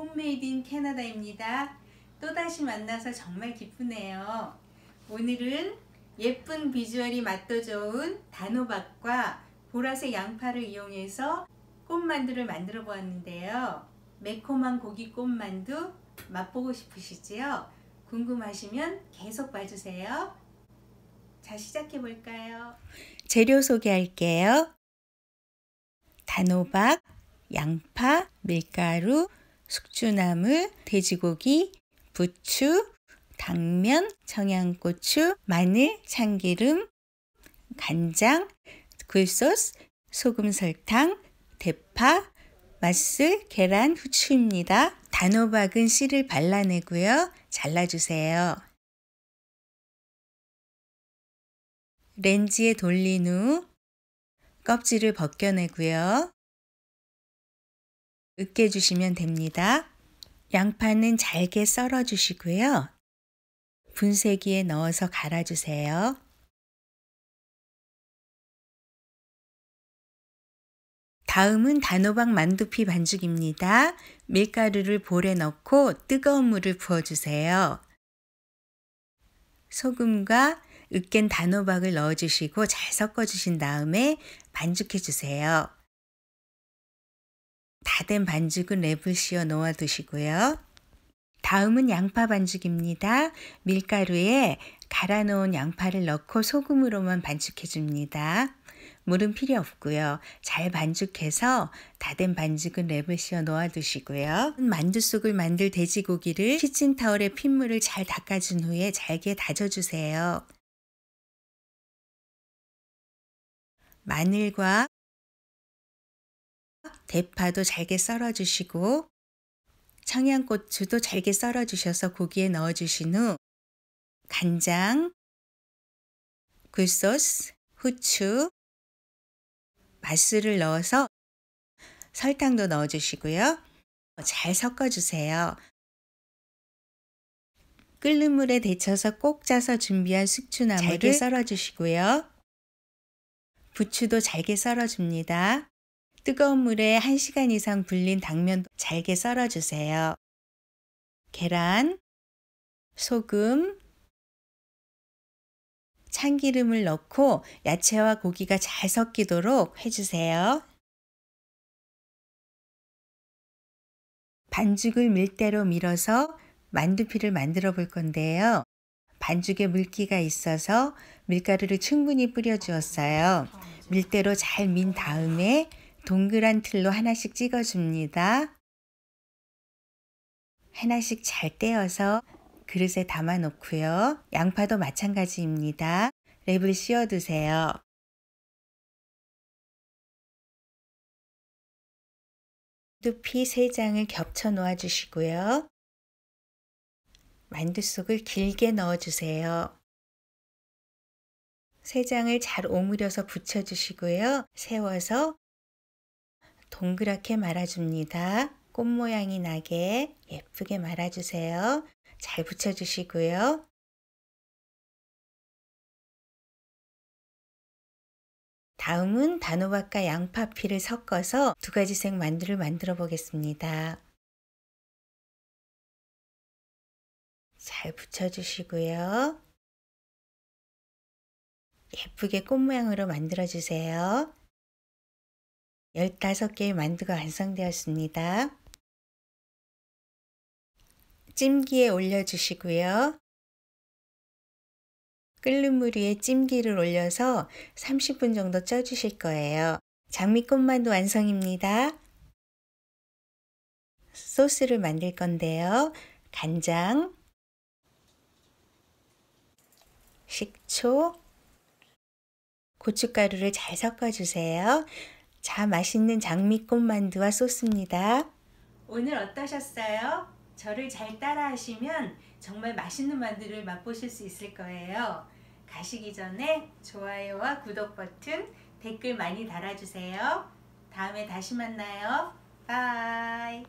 홈메이드 인 캐나다입니다. 또다시 만나서 정말 기쁘네요. 오늘은 예쁜 비주얼이 맛도 좋은 단호박과 보라색 양파를 이용해서 꽃만두를 만들어 보았는데요. 매콤한 고기 꽃만두 맛보고 싶으시지요? 궁금하시면 계속 봐주세요. 자 시작해 볼까요? 재료 소개할게요. 단호박, 양파, 밀가루, 숙주나무 돼지고기, 부추, 당면, 청양고추, 마늘, 참기름, 간장, 굴소스, 소금, 설탕, 대파, 맛술, 계란, 후추입니다. 단호박은 씨를 발라내고요. 잘라주세요. 렌지에 돌린 후 껍질을 벗겨내고요. 으깨주시면 됩니다. 양파는 잘게 썰어주시고요. 분쇄기에 넣어서 갈아주세요. 다음은 단호박 만두피 반죽입니다. 밀가루를 볼에 넣고 뜨거운 물을 부어주세요. 소금과 으깬 단호박을 넣어주시고 잘 섞어주신 다음에 반죽해주세요. 다된 반죽은 랩을 씌워 놓아 두시고요. 다음은 양파 반죽입니다. 밀가루에 갈아 놓은 양파를 넣고 소금으로만 반죽해 줍니다. 물은 필요 없고요. 잘 반죽해서 다 된 반죽은 랩을 씌워 놓아 두시고요. 만두 속을 만들 돼지고기를 키친타월에 핏물을 잘 닦아준 후에 잘게 다져주세요. 마늘과 대파도 잘게 썰어주시고 청양고추도 잘게 썰어주셔서 고기에 넣어주신 후 간장, 굴소스, 후추, 맛술을 넣어서 설탕도 넣어주시고요. 잘 섞어주세요. 끓는 물에 데쳐서 꼭 짜서 준비한 숙주나물을 잘게 썰어주시고요. 부추도 잘게 썰어줍니다. 뜨거운 물에 1시간 이상 불린 당면 잘게 썰어주세요. 계란, 소금, 참기름을 넣고 야채와 고기가 잘 섞이도록 해주세요. 반죽을 밀대로 밀어서 만두피를 만들어 볼 건데요. 반죽에 물기가 있어서 밀가루를 충분히 뿌려 주었어요. 밀대로 잘 민 다음에 동그란 틀로 하나씩 찍어줍니다. 하나씩 잘 떼어서 그릇에 담아 놓고요. 양파도 마찬가지입니다. 랩을 씌워두세요. 두피 3장을 겹쳐 놓아 주시고요. 만두 속을 길게 넣어 주세요. 3장을 잘 오므려서 붙여 주시고요. 세워서 동그랗게 말아줍니다. 꽃 모양이 나게 예쁘게 말아주세요. 잘 붙여주시고요. 다음은 단호박과 양파피를 섞어서 두 가지 색 만두를 만들어 보겠습니다. 잘 붙여주시고요. 예쁘게 꽃 모양으로 만들어주세요. 15개의 만두가 완성되었습니다. 찜기에 올려주시고요. 끓는 물 위에 찜기를 올려서 30분 정도 쪄주실 거예요. 장미꽃만두 완성입니다. 소스를 만들 건데요. 간장, 식초, 고춧가루를 잘 섞어주세요. 자, 맛있는 장미꽃 만두와 소스입니다. 오늘 어떠셨어요? 저를 잘 따라 하시면 정말 맛있는 만두를 맛보실 수 있을 거예요. 가시기 전에 좋아요와 구독 버튼, 댓글 많이 달아주세요. 다음에 다시 만나요. 바이.